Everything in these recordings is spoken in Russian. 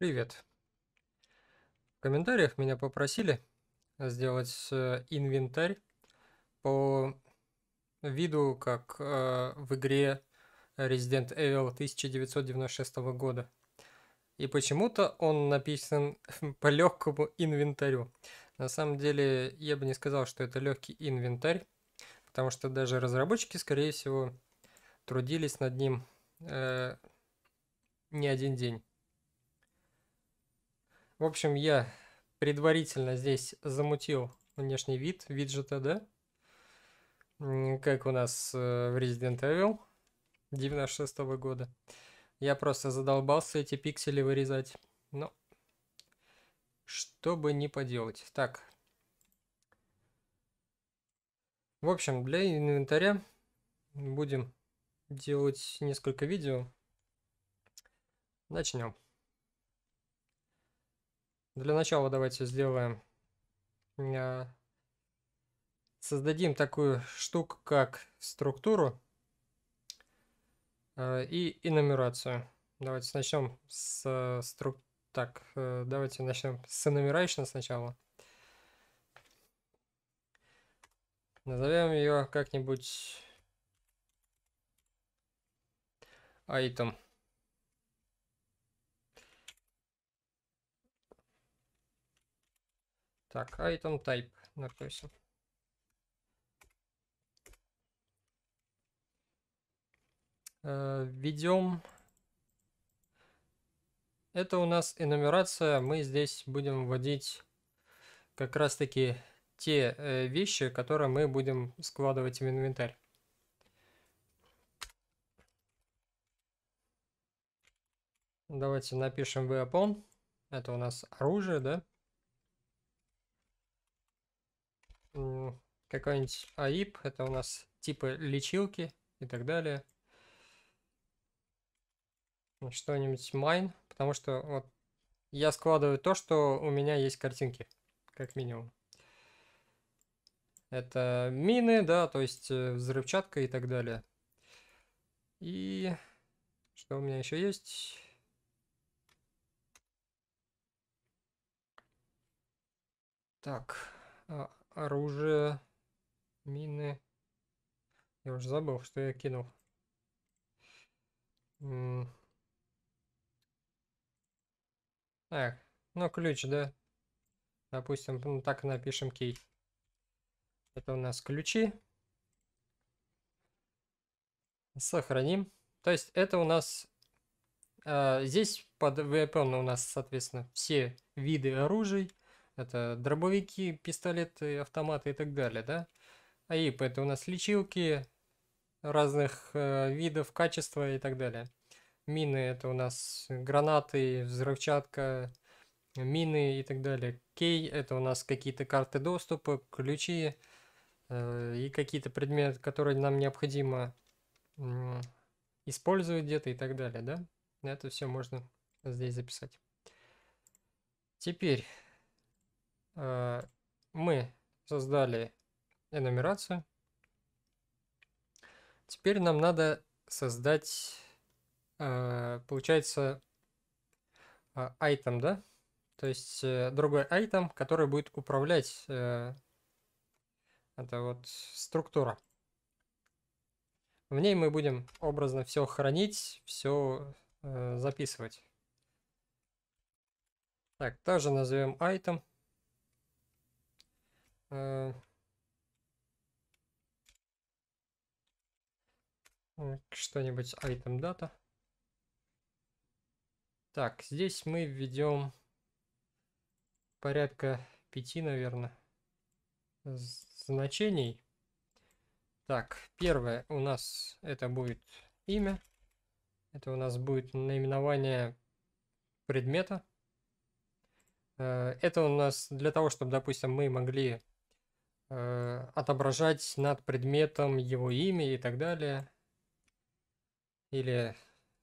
Привет. В комментариях меня попросили сделать э, инвентарь по виду, как э, в игре Resident Evil 1996 года. И почему-то он написан по легкому инвентарю. На самом деле, я бы не сказал, что это легкий инвентарь, потому что даже разработчики, скорее всего, трудились над ним э, не один день. В общем, я предварительно здесь замутил внешний вид виджета, да? Как у нас э, в Resident Evil 96 -го года. Я просто задолбался эти пиксели вырезать. Но ну, чтобы не поделать. Так. В общем, для инвентаря будем делать несколько видео. Начнем. Для начала давайте сделаем... Э, создадим такую штуку, как структуру э, и инумерацию. Давайте начнем с э, струк... Так, давайте начнем с enumeration сначала. Назовем ее как-нибудь item. Так, item type написав. Введем. Это у нас энумерация. Мы здесь будем вводить как раз таки те э, вещи, которые мы будем складывать в инвентарь. Давайте напишем weapon. Это у нас оружие, да? какой-нибудь АИП, это у нас типа лечилки и так далее. Что-нибудь майн, потому что вот я складываю то, что у меня есть картинки, как минимум. Это мины, да, то есть э, взрывчатка и так далее. И что у меня еще есть? Так, а, оружие. Мины. Я уже забыл, что я кинул. Так, ну ключ, да? Допустим, ну так напишем кей. Это у нас ключи. Сохраним. То есть это у нас... Э, здесь под weapon у нас, соответственно, все виды оружий. Это дробовики, пистолеты, автоматы и так далее, да? АИП. Это у нас лечилки разных э, видов, качества и так далее. Мины это у нас гранаты, взрывчатка, мины и так далее. Кей это у нас какие-то карты доступа, ключи э, и какие-то предметы, которые нам необходимо э, использовать где-то и так далее, да? Это все можно здесь записать. Теперь э, мы создали Энумерацию. Теперь нам надо создать, э, получается, э, item, да? То есть э, другой item, который будет управлять это вот структура. В ней мы будем образно все хранить, все записывать. Так, также назовем item. что-нибудь item data. Так, здесь мы введем порядка 5, наверное, значений. Так, первое у нас это будет имя. Это у нас будет наименование предмета. Э, это у нас для того, чтобы, допустим, мы могли э, отображать над предметом его имя и так далее или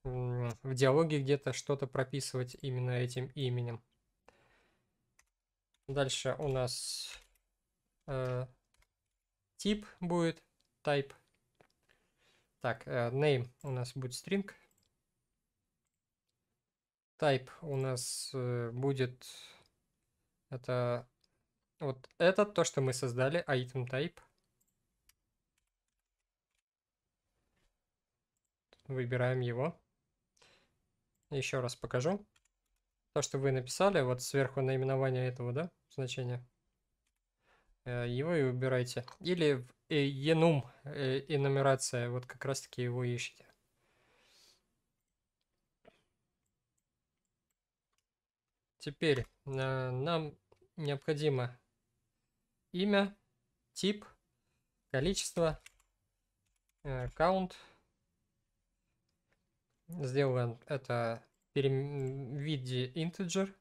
в диалоге где-то что-то прописывать именно этим именем. Дальше у нас э, тип будет, type. Так, э, name у нас будет string. Type у нас э, будет это вот этот то, что мы создали, item type. Выбираем его. Еще раз покажу. То, что вы написали, вот сверху наименование этого, да, значения. Э, его и выбирайте. Или в э, enum э, и нумерация, вот как раз таки его ищите. Теперь нам необходимо имя, тип, количество, count – Сделаем это в виде integer,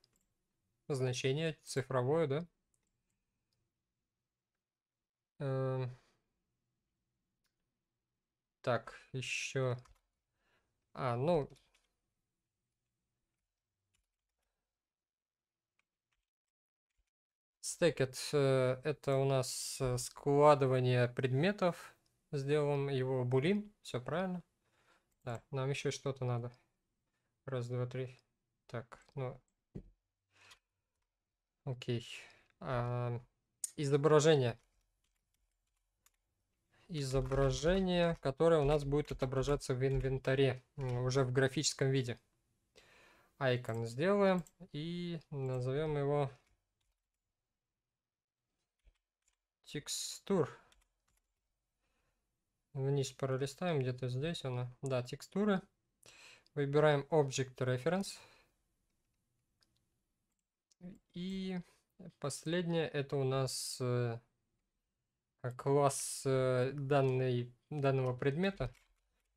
значение цифровое, да? Эм. так, еще... А, ну... Stacked э, это у нас э, складывание предметов. Сделаем его булин, все правильно. Да, нам еще что-то надо. Раз, два, три. Так, ну... Окей. А, изображение. Изображение, которое у нас будет отображаться в инвентаре, уже в графическом виде. Айкон сделаем и назовем его текстур. Вниз пролистаем, где-то здесь она. Да, текстуры. Выбираем Object Reference. И последнее это у нас э, класс э, данной, данного предмета.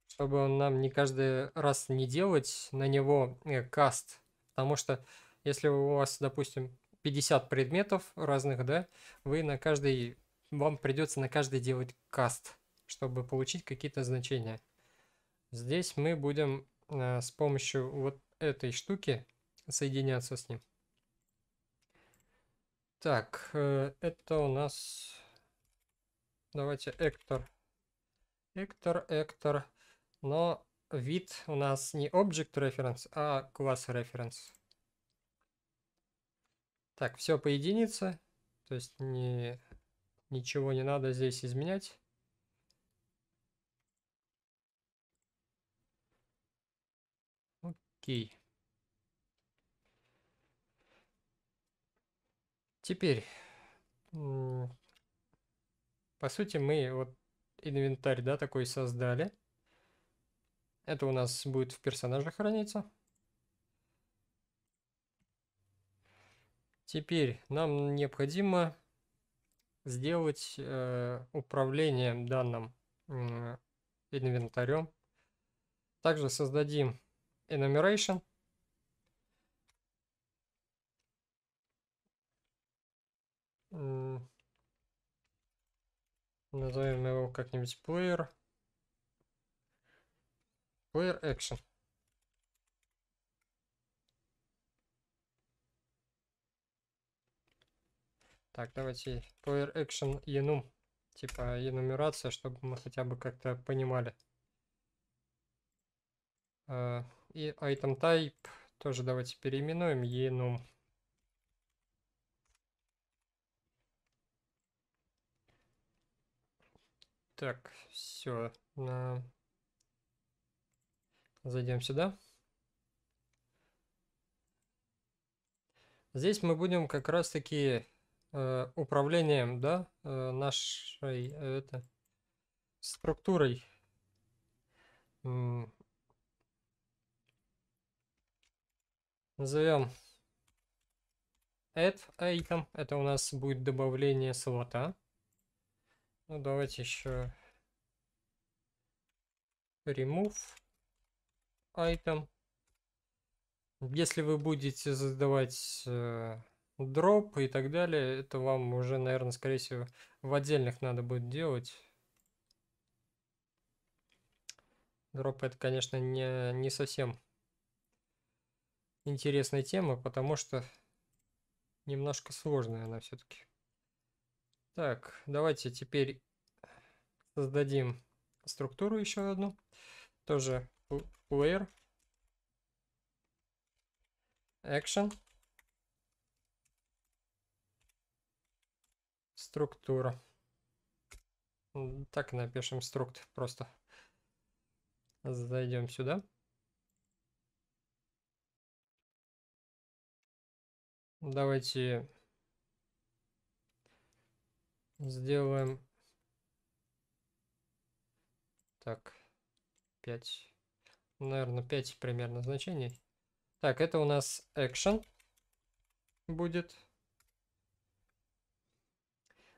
Чтобы он нам не каждый раз не делать на него каст. Э, Потому что если у вас, допустим, 50 предметов разных, да, вы на каждый, вам придется на каждый делать каст чтобы получить какие-то значения. Здесь мы будем э, с помощью вот этой штуки соединяться с ним. Так, э, это у нас... Давайте Эктор. Эктор, Эктор. Но вид у нас не Object Reference, а Class Reference. Так, все по единице. То есть не, ничего не надо здесь изменять. Окей. Теперь, по сути, мы вот инвентарь, да, такой создали. Это у нас будет в персонаже храниться. Теперь нам необходимо сделать э, управление данным э, инвентарем. Также создадим enumeration. Назовем его как-нибудь player. Player action. Так, давайте player action enum. Типа энумерация, чтобы мы хотя бы как-то понимали. Э, и item type тоже давайте переименуем enum. Ну. Так, все. На... Зайдем сюда. Здесь мы будем как раз таки э, управлением, да, э, нашей э, это, структурой. Назовем add item. Это у нас будет добавление слота. Ну, давайте еще remove item. Если вы будете задавать э, дроп и так далее, это вам уже, наверное, скорее всего, в отдельных надо будет делать. Дроп это, конечно, не, не совсем интересной темы, потому что немножко сложная она все-таки. Так, давайте теперь создадим структуру еще одну. Тоже player. Action. Структура. Так напишем структ просто. Зайдем сюда. Ну, давайте сделаем так 5 наверное 5 примерно значений так это у нас action будет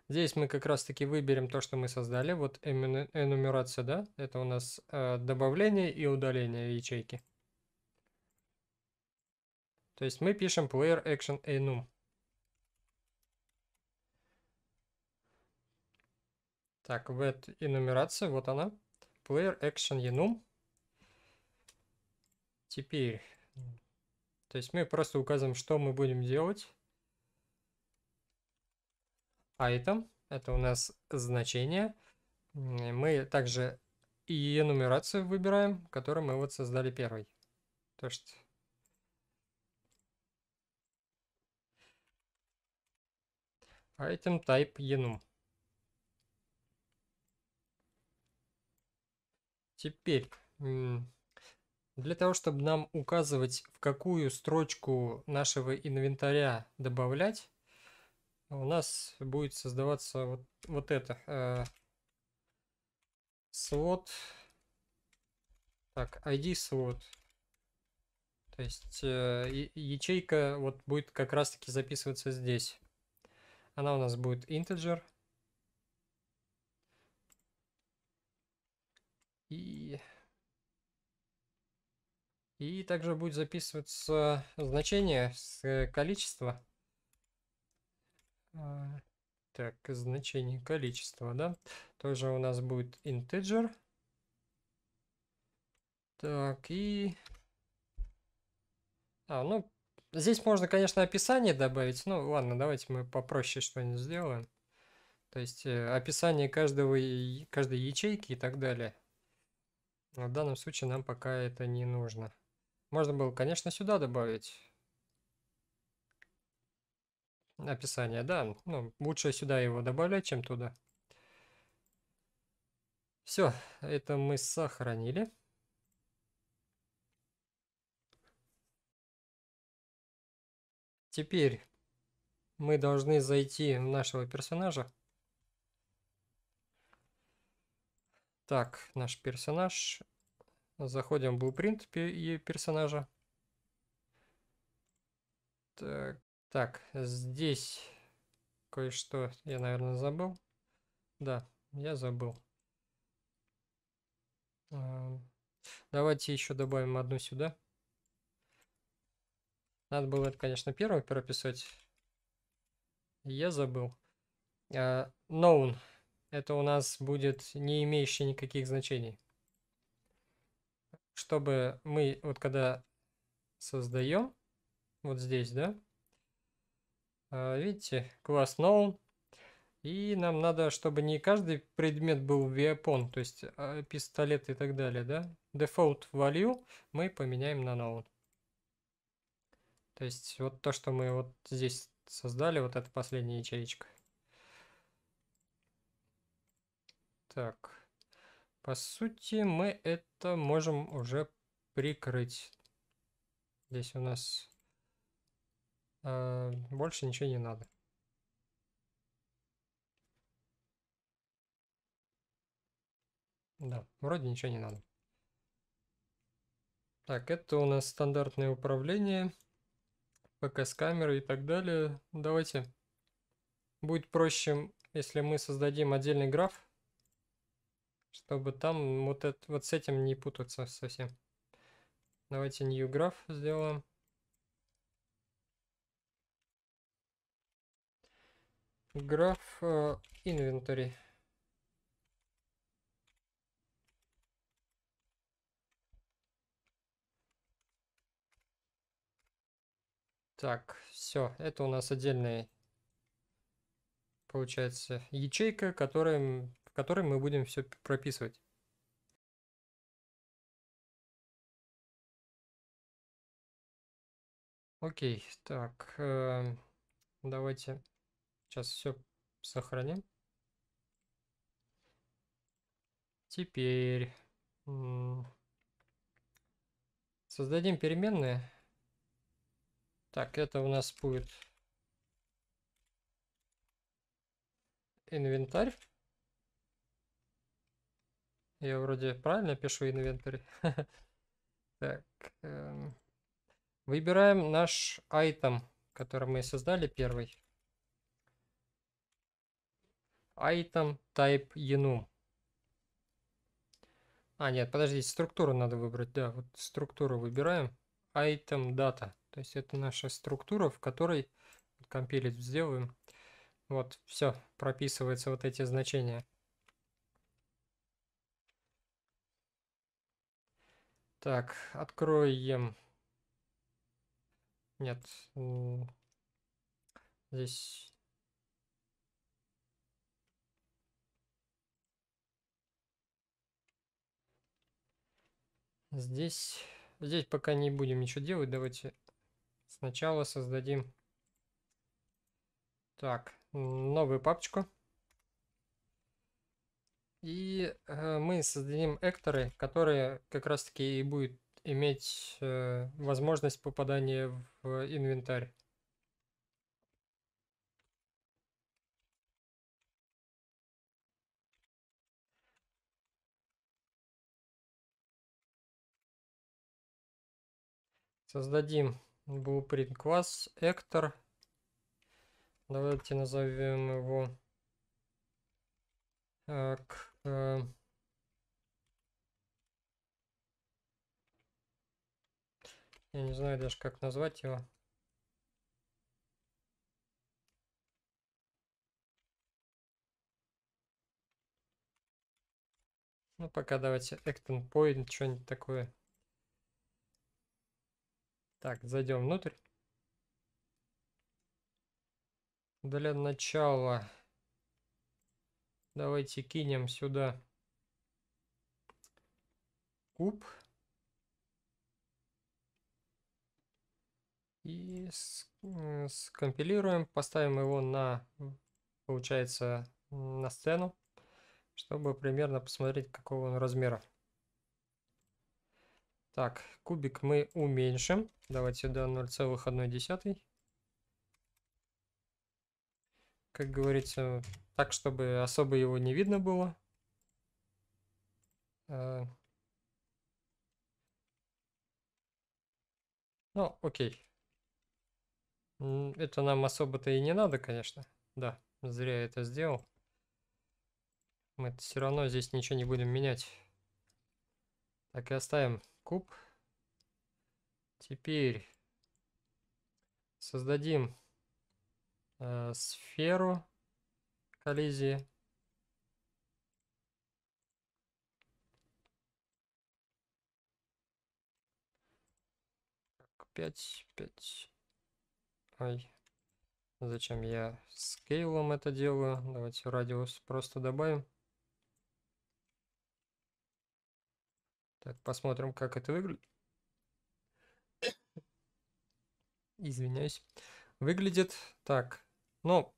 здесь мы как раз таки выберем то что мы создали вот именно энумерация да это у нас э, добавление и удаление ячейки то есть мы пишем player action enum. Так, в эту инумерация, вот она. Player action enum. Теперь, то есть мы просто указываем, что мы будем делать. Item, это у нас значение. Мы также и нумерацию выбираем, которую мы вот создали первой. То есть Item type enum. Теперь, для того, чтобы нам указывать, в какую строчку нашего инвентаря добавлять, у нас будет создаваться вот, вот это. Э, слот. Так, ID свод, То есть э, ячейка вот будет как раз таки записываться здесь. Она у нас будет integer. И, и также будет записываться значение с э, количества. А, так, значение количества, да. Тоже у нас будет integer. Так, и... А, ну, Здесь можно, конечно, описание добавить. Ну, ладно, давайте мы попроще что-нибудь сделаем. То есть э, описание каждого, каждой ячейки и так далее. Но в данном случае нам пока это не нужно. Можно было, конечно, сюда добавить описание, да. Ну, лучше сюда его добавлять, чем туда. Все, это мы сохранили. Теперь мы должны зайти в нашего персонажа. Так, наш персонаж. Заходим в blueprint персонажа. Так, так здесь кое-что я, наверное, забыл. Да, я забыл. Эм, давайте еще добавим одну сюда. Надо было это, конечно, первым прописать. Я забыл. Uh, а, known. Это у нас будет не имеющий никаких значений. Чтобы мы, вот когда создаем, вот здесь, да, uh, видите, класс known. И нам надо, чтобы не каждый предмет был weapon, то есть а, пистолет и так далее, да. Default value мы поменяем на known. То есть вот то, что мы вот здесь создали, вот это последняя ячеечка. Так. По сути, мы это можем уже прикрыть. Здесь у нас э, больше ничего не надо. Да, вроде ничего не надо. Так, это у нас стандартное управление. ПК с камерой и так далее. Давайте. Будет проще, если мы создадим отдельный граф, чтобы там вот, это, вот с этим не путаться совсем. Давайте new граф сделаем. Граф э, inventory. Так, все, это у нас отдельная, получается, ячейка, которая, в которой мы будем все прописывать. Окей, так, э, давайте сейчас все сохраним. Теперь создадим переменные так, это у нас будет инвентарь. Я вроде правильно пишу инвентарь. Так. Эм, выбираем наш айтем, который мы создали первый. Item type enum. А, нет, подождите, структуру надо выбрать. Да, вот структуру выбираем. Item data. То есть это наша структура, в которой компилить сделаем. Вот, все, прописываются вот эти значения. Так, откроем. Нет. Здесь. Здесь. Здесь пока не будем ничего делать. Давайте Сначала создадим так, новую папочку. И э, мы создадим экторы, которые как раз таки и будет иметь э, возможность попадания в инвентарь. Создадим Blueprint класс Эктор. Давайте назовем его так, э, э, я не знаю даже как назвать его. Ну пока давайте Acton Point, что-нибудь такое. Так, зайдем внутрь. Для начала давайте кинем сюда куб. И э, скомпилируем, поставим его на, получается, на сцену, чтобы примерно посмотреть, какого он размера. Так, кубик мы уменьшим. Давайте сюда 0,1. Как говорится, так, чтобы особо его не видно было. Э, ну, окей. Это нам особо-то и не надо, конечно. Да, зря я это сделал. Мы все равно здесь ничего не будем менять. Так и оставим куб. Теперь создадим э, сферу коллизии. Пять, пять. Ой, зачем я скейлом это делаю? Давайте радиус просто добавим. Так, посмотрим, как это выглядит. Извиняюсь. Выглядит так. Ну,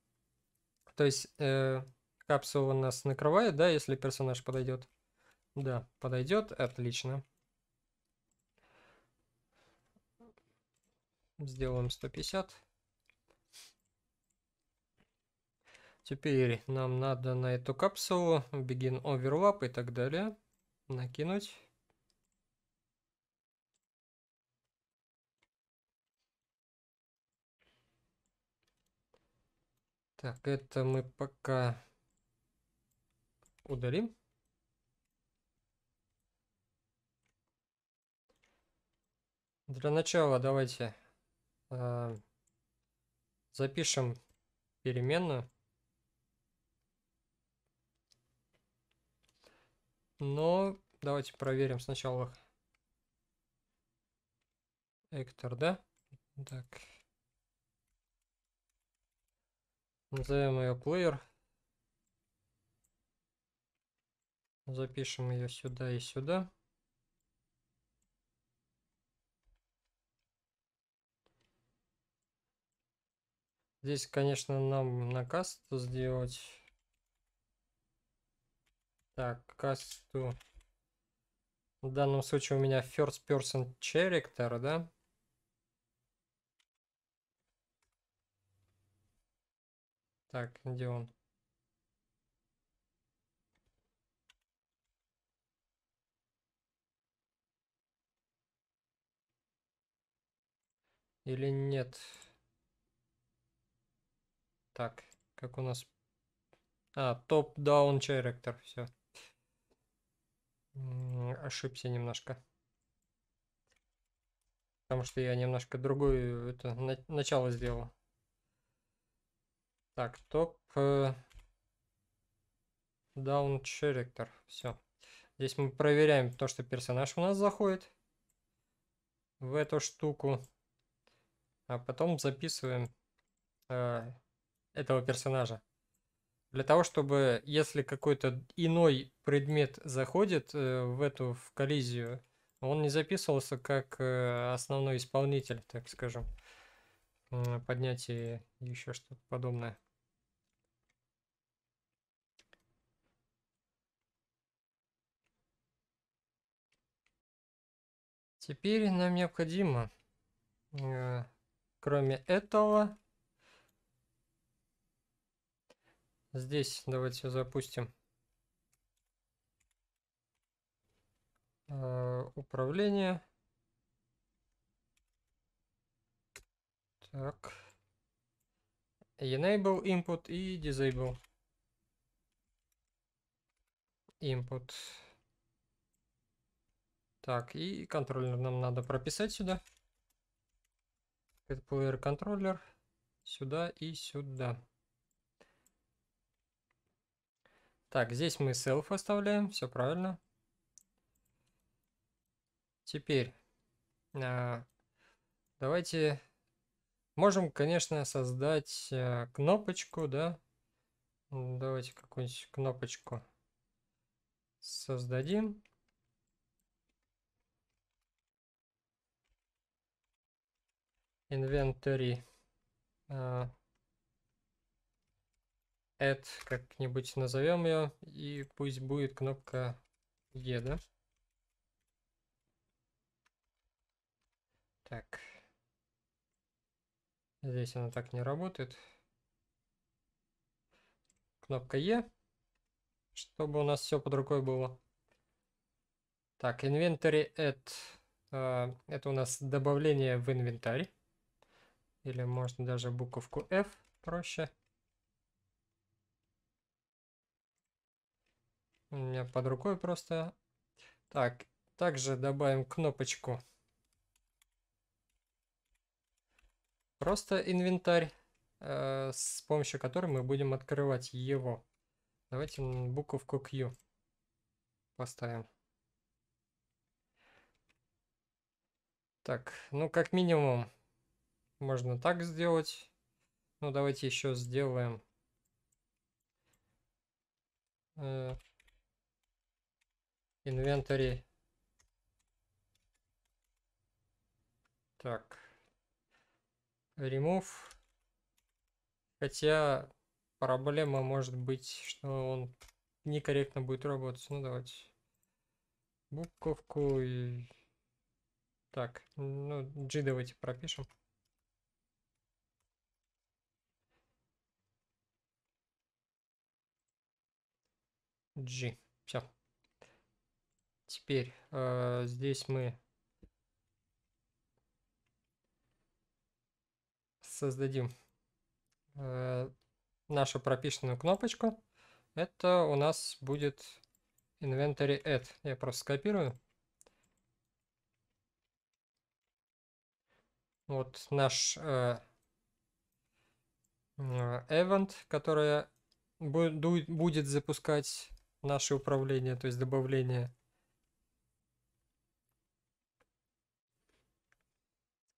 то есть э, капсула нас накрывает, да, если персонаж подойдет. Да, подойдет, отлично. Сделаем 150. Теперь нам надо на эту капсулу begin overlap и так далее накинуть. Так, это мы пока удалим. Для начала давайте э, запишем переменную. Но давайте проверим сначала Эктор, да? Так. Назовем ее плеер. Запишем ее сюда и сюда. Здесь, конечно, нам на касту сделать. Так, касту. В данном случае у меня first person character, да? Так, где он? Или нет? Так, как у нас... А, топ-даун чайректор, все. Ошибся немножко. Потому что я немножко другую э, это, начало сделал. Так, топ... Э, даун, Character. Все. Здесь мы проверяем то, что персонаж у нас заходит в эту штуку. А потом записываем э, этого персонажа. Для того, чтобы если какой-то иной предмет заходит э, в эту в коллизию, он не записывался как э, основной исполнитель, так скажем поднятие и еще что-то подобное. Теперь нам необходимо, э, кроме этого, здесь давайте запустим э, управление. Так. Enable input и disable input. Так, и контроллер нам надо прописать сюда. Player контроллер сюда и сюда. Так, здесь мы self оставляем, все правильно. Теперь э, давайте Можем, конечно, создать э, кнопочку, да. Давайте какую-нибудь кнопочку создадим. Inventory. Э, add как-нибудь назовем ее. И пусть будет кнопка E, да? Так. Здесь она так не работает. Кнопка Е, чтобы у нас все под рукой было. Так, инвентарь это, э, это у нас добавление в инвентарь. Или можно даже буковку F проще. У меня под рукой просто. Так, также добавим кнопочку Просто инвентарь, э, с помощью которого мы будем открывать его. Давайте буковку Q поставим. Так, ну как минимум можно так сделать. Ну давайте еще сделаем. Э, инвентарь. так. Ремов, Хотя проблема может быть, что он некорректно будет работать. Ну давайте буковку и... Так, ну G давайте пропишем. G. Все. Теперь э, здесь мы создадим э, нашу прописанную кнопочку. Это у нас будет inventory add. Я просто скопирую. Вот наш э, э event, который будет запускать наше управление, то есть добавление.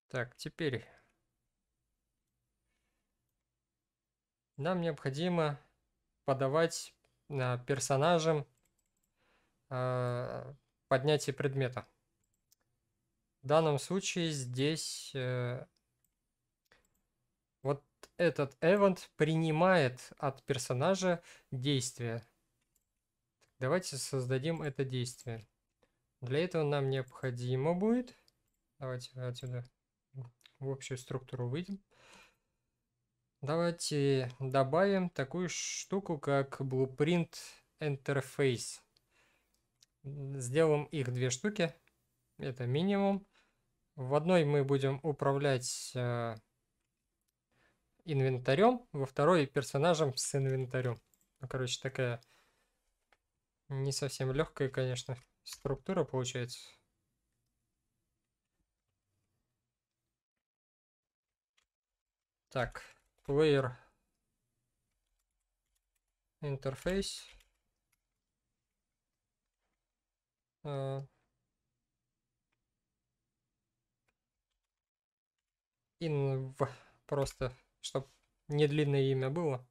Так, теперь нам необходимо подавать а, персонажам а, поднятие предмета. В данном случае здесь э, вот этот event принимает от персонажа действие. Давайте создадим это действие. Для этого нам необходимо будет... Давайте отсюда в общую структуру выйдем. Давайте добавим такую штуку, как Blueprint Interface. Сделаем их две штуки. Это минимум. В одной мы будем управлять э, инвентарем, во второй персонажем с инвентарем. Ну, короче, такая не совсем легкая, конечно, структура получается. Так player interface uh, inv просто чтобы не длинное имя было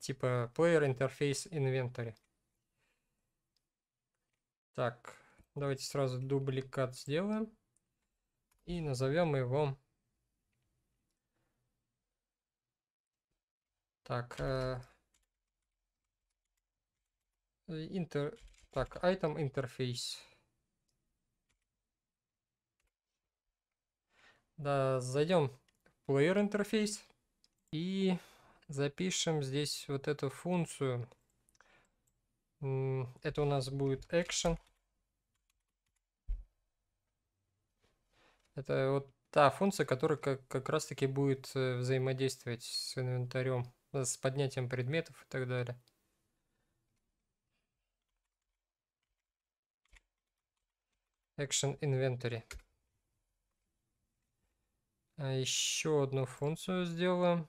типа player interface inventory так давайте сразу дубликат сделаем и назовем его Так. Э, интер, Так, item інтерфейс. Да, зайдем в player интерфейс и запишем здесь вот эту функцию. Это у нас будет action. Это вот та функция, которая как, как раз таки будет э, взаимодействовать с инвентарем с поднятием предметов и так далее. Action Inventory. А еще одну функцию сделаем.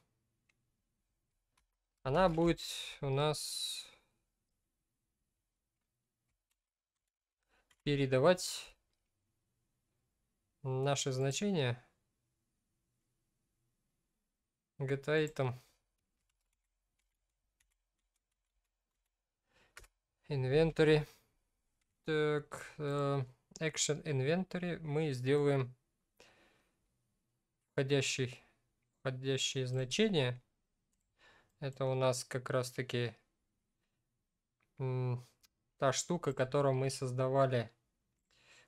Она будет у нас передавать наши значения. GTA там Inventory. Так, э, Action Inventory мы сделаем входящий, входящие значения. Это у нас как раз таки та штука, которую мы создавали.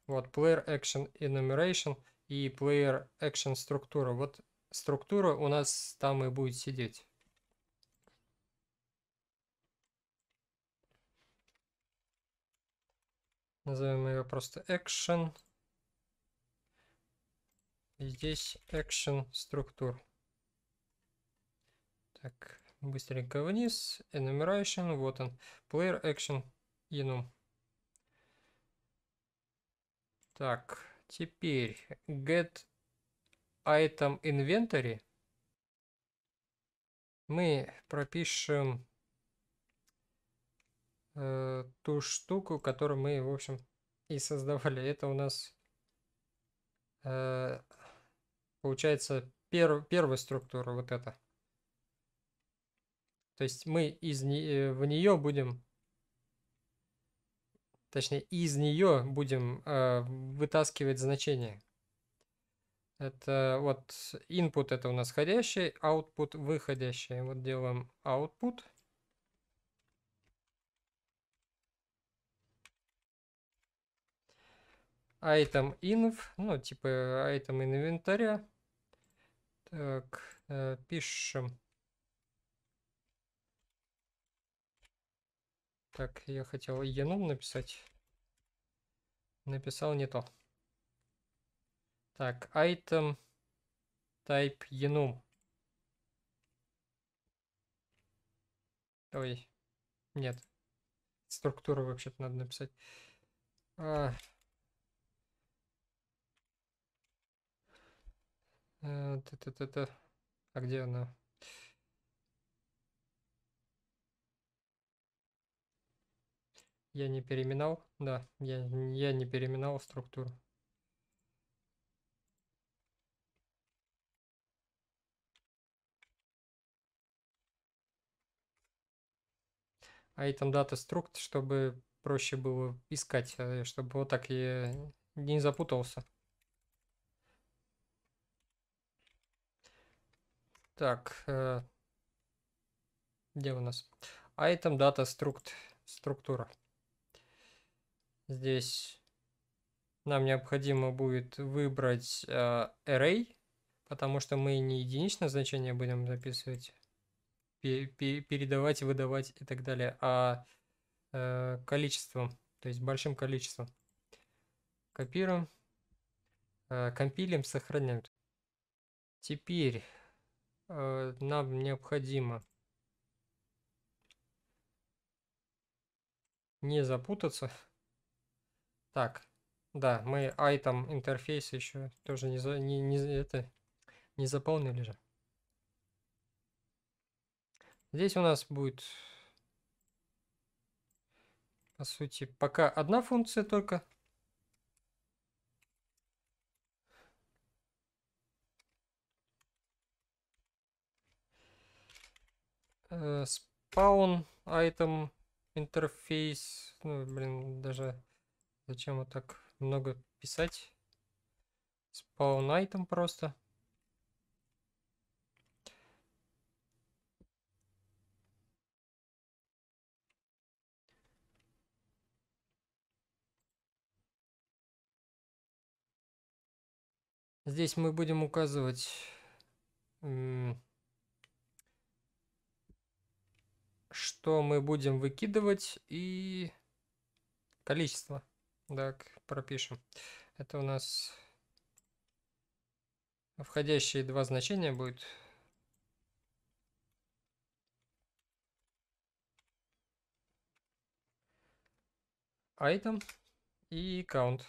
Вот Player Action Enumeration и Player Action структура. Вот структура у нас там и будет сидеть. Назовем ее просто action. И здесь action структур. Так, быстренько вниз. Enumeration, вот он. Player action enum. Так, теперь get item inventory. Мы пропишем э, ту штуку, которую мы, в общем, и создавали. Это у нас э, получается пер, первая структура, вот эта. То есть мы из не, э, в нее будем, точнее, из нее будем э, вытаскивать значение. Это вот input это у нас входящий, output выходящий. Вот делаем output. item inv, ну, типа item инвентаря. Так, э, пишем. Так, я хотел enum написать. Написал не то. Так, item type enum. Ой, нет. Структуру вообще-то надо написать. А, Э, т -т -т -т. А где она? Я не переминал? Да, я, я не переминал структуру. А item дата структ, чтобы проще было искать, э, чтобы вот так я не запутался. Так, э, где у нас? Item data struct, структура. Здесь нам необходимо будет выбрать э, array, потому что мы не единичное значение будем записывать, передавать, выдавать и так далее, а э, количеством, то есть большим количеством. Копируем, э, компилим, сохраняем. Теперь э, нам необходимо не запутаться. Так, да, мы айтем интерфейс еще тоже не, не, не, это, не заполнили же. Здесь у нас будет, по сути, пока одна функция только Spawn э, item интерфейс. Ну, блин, даже зачем вот так много писать. Spawn item просто. Здесь мы будем указывать что мы будем выкидывать и количество. Так, пропишем. Это у нас входящие два значения будет. Item и count.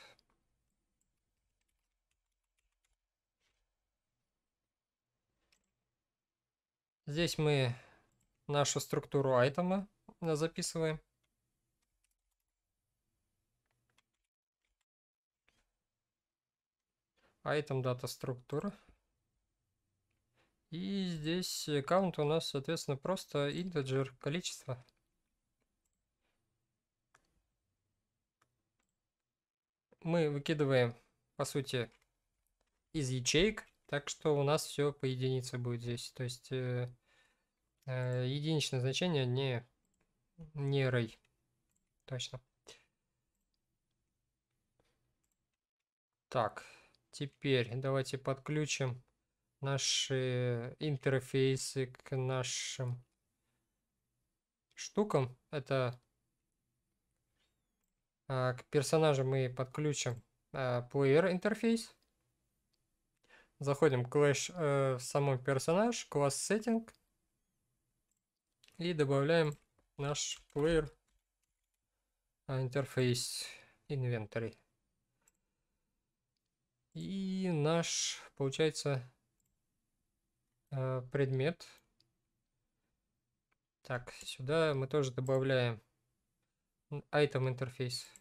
Здесь мы нашу структуру айтема э, записываем. Item дата структура. И здесь аккаунт у нас, соответственно, просто integer количество. Мы выкидываем, по сути, из ячеек, так что у нас все по единице будет здесь. То есть э, Э, единичное значение не, не рей Точно. Так, теперь давайте подключим наши интерфейсы к нашим штукам. Это а, к персонажу мы подключим а, player интерфейс. Заходим в Clash э, в самом персонаж, класс setting и добавляем наш плеер а, интерфейс инвентарь. И наш, получается, а, предмет. Так, сюда мы тоже добавляем item интерфейс.